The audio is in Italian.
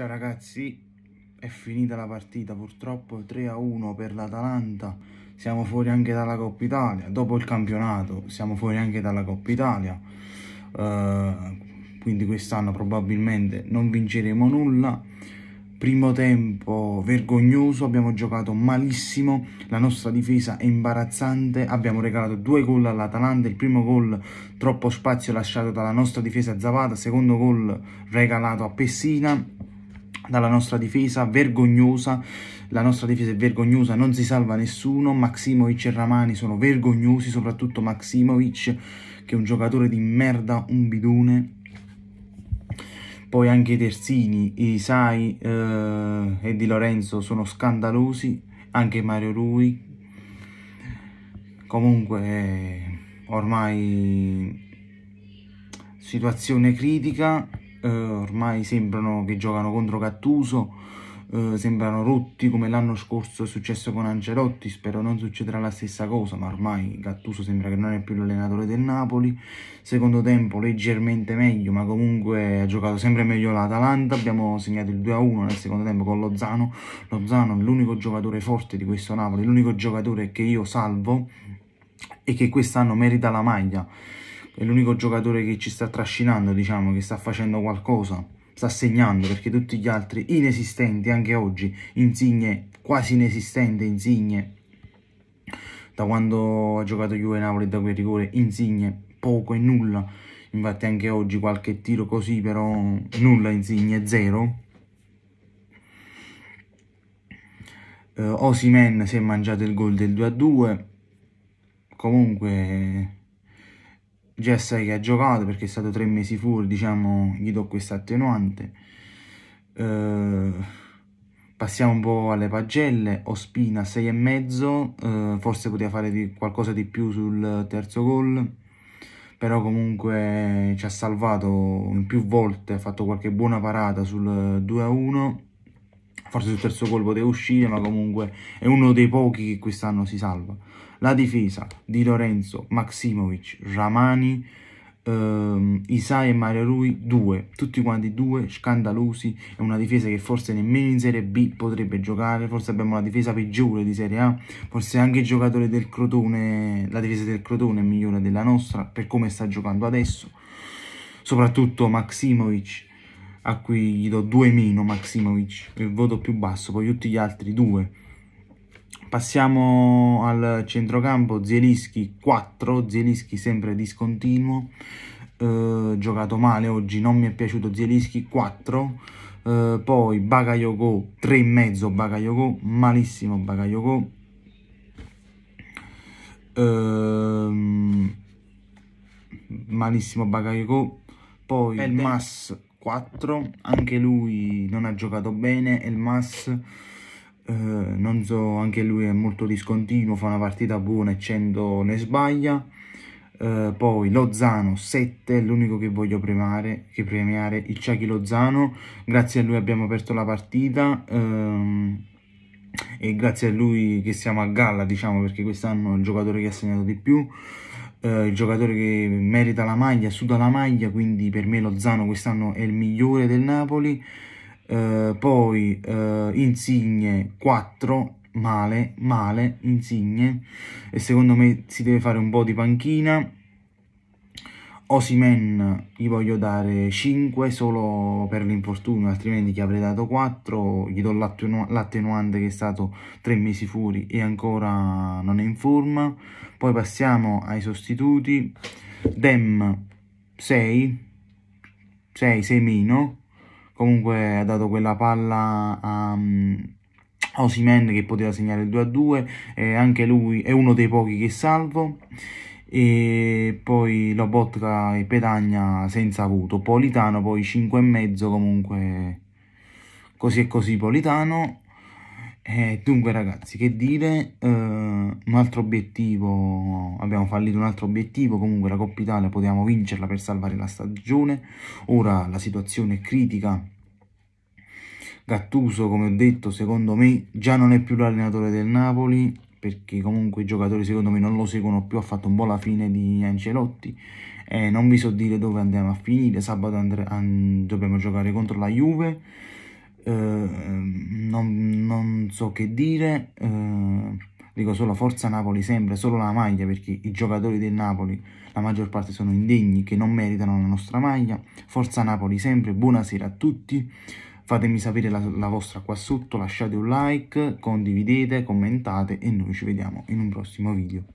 Ciao ragazzi, è finita la partita, purtroppo 3 a 1 per l'Atalanta, siamo fuori anche dalla Coppa Italia, dopo il campionato siamo fuori anche dalla Coppa Italia, uh, quindi quest'anno probabilmente non vinceremo nulla, primo tempo vergognoso, abbiamo giocato malissimo, la nostra difesa è imbarazzante, abbiamo regalato due gol all'Atalanta, il primo gol troppo spazio lasciato dalla nostra difesa a Zavata, secondo gol regalato a Pessina, dalla nostra difesa vergognosa, la nostra difesa è vergognosa, non si salva nessuno, Maximovic e Ramani sono vergognosi, soprattutto Maximovic che è un giocatore di merda, un bidone, poi anche i terzini, Isai eh, e Di Lorenzo sono scandalosi, anche Mario Rui, comunque eh, ormai situazione critica eh, ormai sembrano che giocano contro Cattuso, eh, sembrano rotti come l'anno scorso è successo con Ancelotti, spero non succederà la stessa cosa, ma ormai Cattuso sembra che non è più l'allenatore del Napoli, secondo tempo leggermente meglio, ma comunque ha giocato sempre meglio l'Atalanta, abbiamo segnato il 2-1 nel secondo tempo con Lozano, Lozano è l'unico giocatore forte di questo Napoli, l'unico giocatore che io salvo e che quest'anno merita la maglia è l'unico giocatore che ci sta trascinando, diciamo, che sta facendo qualcosa, sta segnando, perché tutti gli altri inesistenti anche oggi, Insigne quasi inesistente, Insigne da quando ha giocato Juve Napoli da quel rigore, Insigne poco e nulla, infatti anche oggi qualche tiro così, però nulla Insigne, zero. Uh, eh, Osimen si è mangiato il gol del 2-2, comunque Jessa che ha giocato perché è stato tre mesi fuori, diciamo, gli do questa attenuante. Eh, passiamo un po' alle pagelle, Ospina 6,5, eh, forse poteva fare di, qualcosa di più sul terzo gol, però comunque ci ha salvato più volte, ha fatto qualche buona parata sul 2-1 a forse sul terzo colpo deve uscire, ma comunque è uno dei pochi che quest'anno si salva. La difesa di Lorenzo, Maximovic, Ramani, ehm, Isai e Mario Rui, due, tutti quanti due, scandalosi, è una difesa che forse nemmeno in Serie B potrebbe giocare, forse abbiamo la difesa peggiore di Serie A, forse anche il giocatore del Crotone, la difesa del Crotone è migliore della nostra per come sta giocando adesso, soprattutto Maximovic, a cui gli do 2 meno Maximovic, il voto più basso, poi tutti gli altri 2. Passiamo al centrocampo, Zielischi 4, Zielischi sempre discontinuo, eh, giocato male oggi, non mi è piaciuto Zielischi 4, eh, poi Bakayoko 3,5 Bakayoko, malissimo Bakayoko, eh, malissimo Bakayoko, poi Mas 4, anche lui non ha giocato bene, El Mass eh, non so, anche lui è molto discontinuo, fa una partita buona e 100 ne sbaglia. Eh, poi Lozano 7 è l'unico che voglio premiare, che premiare il Ciachi Lozano, grazie a lui abbiamo aperto la partita. Ehm, e grazie a lui che siamo a galla diciamo perché quest'anno è il giocatore che ha segnato di più eh, il giocatore che merita la maglia, suda la maglia, quindi per me Lozano quest'anno è il migliore del Napoli. Eh, poi eh, Insigne 4, male, male, Insigne e secondo me si deve fare un po' di panchina Osimen gli voglio dare 5 solo per l'infortunio, altrimenti gli avrei dato 4, gli do l'attenuante che è stato 3 mesi fuori e ancora non è in forma. Poi passiamo ai sostituti, Dem 6, 6, 6 meno, comunque ha dato quella palla a... Um, Osimen che poteva segnare il 2 a 2, eh, anche lui è uno dei pochi che salvo e poi Lobotka e Petagna senza avuto. Politano poi 5,5 comunque così e così Politano. E eh, dunque ragazzi che dire, eh, un altro obiettivo, abbiamo fallito un altro obiettivo, comunque la Coppa Italia potevamo vincerla per salvare la stagione, ora la situazione è critica, Gattuso come ho detto secondo me già non è più l'allenatore del Napoli, perché comunque i giocatori secondo me non lo seguono più, ha fatto un po' la fine di Ancelotti, eh, non vi so dire dove andiamo a finire, sabato andre- an- dobbiamo giocare contro la Juve, eh, non, non, so che dire, eh, dico solo forza Napoli sempre, solo la maglia perché i giocatori del Napoli la maggior parte sono indegni che non meritano la nostra maglia, forza Napoli sempre, buonasera a tutti fatemi sapere la, la vostra qua sotto, lasciate un like, condividete, commentate e noi ci vediamo in un prossimo video.